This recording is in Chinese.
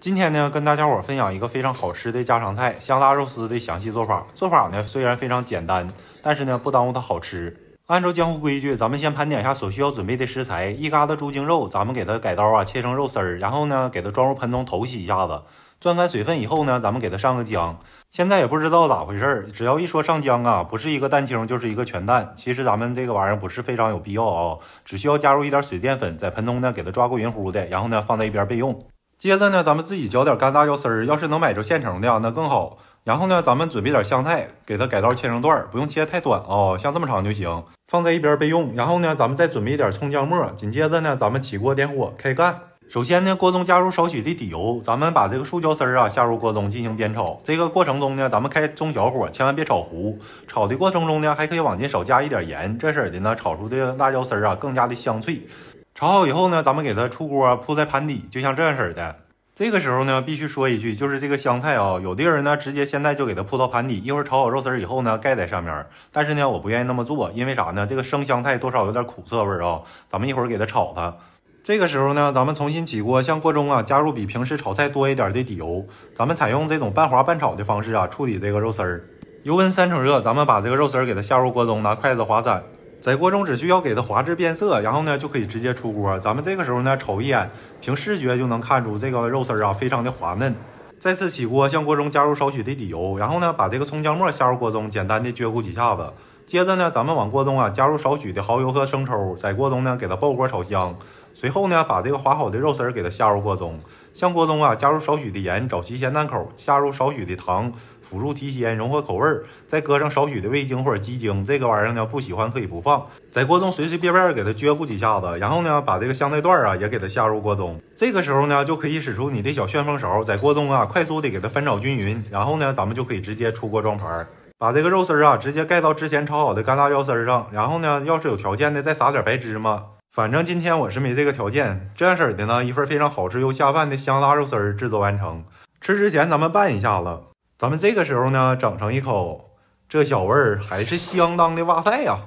今天呢，跟大家伙分享一个非常好吃的家常菜——香辣肉丝的详细做法。做法呢虽然非常简单，但是呢不耽误它好吃。按照江湖规矩，咱们先盘点一下所需要准备的食材：一疙瘩猪精肉，咱们给它改刀啊，切成肉丝儿，然后呢给它装入盆中，头洗一下子，攥干水分以后呢，咱们给它上个浆。现在也不知道咋回事，只要一说上浆啊，不是一个蛋清，就是一个全蛋。其实咱们这个玩意儿不是非常有必要啊，只需要加入一点水淀粉，在盆中呢给它抓个匀乎的，然后呢放在一边备用。接着呢，咱们自己搅点干辣椒丝儿，要是能买着现成的那更好。然后呢，咱们准备点香菜，给它改刀切成段儿，不用切太短啊，像这么长就行，放在一边备用。然后呢，咱们再准备一点葱姜末。紧接着呢，咱们起锅点火开干。首先呢，锅中加入少许的底油，咱们把这个树椒丝儿啊下入锅中进行煸炒。这个过程中呢，咱们开中小火，千万别炒糊。炒的过程中呢，还可以往进少加一点盐，这式儿的呢，炒出的辣椒丝儿啊更加的香脆。炒好以后呢，咱们给它出锅铺在盘底，就像这样式的。这个时候呢，必须说一句，就是这个香菜啊，有的人呢直接现在就给它铺到盘底，一会儿炒好肉丝儿以后呢盖在上面。但是呢，我不愿意那么做，因为啥呢？这个生香菜多少有点苦涩味儿啊。咱们一会儿给它炒它。这个时候呢，咱们重新起锅，向锅中啊加入比平时炒菜多一点的底油，咱们采用这种半滑半炒的方式啊处理这个肉丝儿。油温三成热，咱们把这个肉丝儿给它下入锅中，拿筷子划散。在锅中只需要给它滑至变色，然后呢就可以直接出锅。咱们这个时候呢，瞅一眼，凭视觉就能看出这个肉丝啊，非常的滑嫩。再次起锅，向锅中加入少许的底油，然后呢把这个葱姜末下入锅中，简单的撅糊几下子。接着呢，咱们往锅中啊加入少许的蚝油和生抽，在锅中呢给它爆锅炒香。随后呢，把这个划好的肉丝儿给它下入锅中。向锅中啊加入少许的盐，找齐咸淡口；下入少许的糖，辅助提鲜，融合口味儿。再搁上少许的味精或者鸡精，这个玩意儿呢不喜欢可以不放。在锅中随随便便给它撅乎几下子，然后呢把这个香菜段儿啊也给它下入锅中。这个时候呢就可以使出你的小旋风勺，在锅中啊快速的给它翻炒均匀。然后呢，咱们就可以直接出锅装盘。把这个肉丝儿啊，直接盖到之前炒好的干辣椒丝儿上，然后呢，要是有条件的再撒点白芝麻。反正今天我是没这个条件。这样式的呢，一份非常好吃又下饭的香辣肉丝儿制作完成。吃之前咱们拌一下子，咱们这个时候呢，整上一口，这小味儿还是相当的哇塞呀！